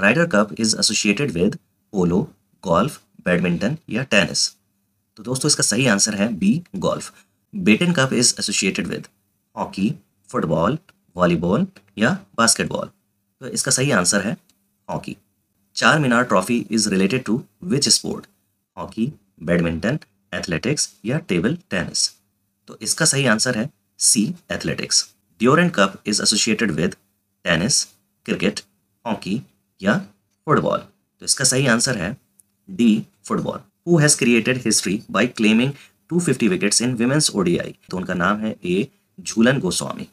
rider cup is associated with polo golf badminton या tennis तो दोस्तों इसका सही आंसर है B golf Beighton cup is associated with hockey football volleyball या बास्केटबॉल तो इसका सही आंसर है hockey Char Minar trophy is related to which sport hockey badminton athletics या टेबल टेनिस तो इसका सही आंसर है C athletics Durand cup is associated with tennis cricket hockey या फुटबॉल तो इसका सही आंसर है D football who has created history by claiming 250 wickets in women's ODI तो उनका नाम है ए झूलन गोस्वामी